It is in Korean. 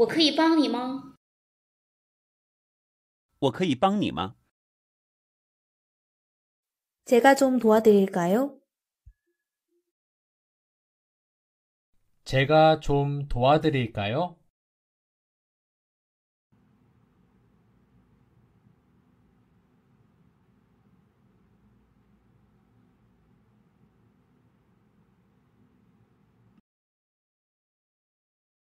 我可以帮你吗？我可以帮你吗？ 제가 좀 도와드릴까요? 제가 좀 도와드릴까요?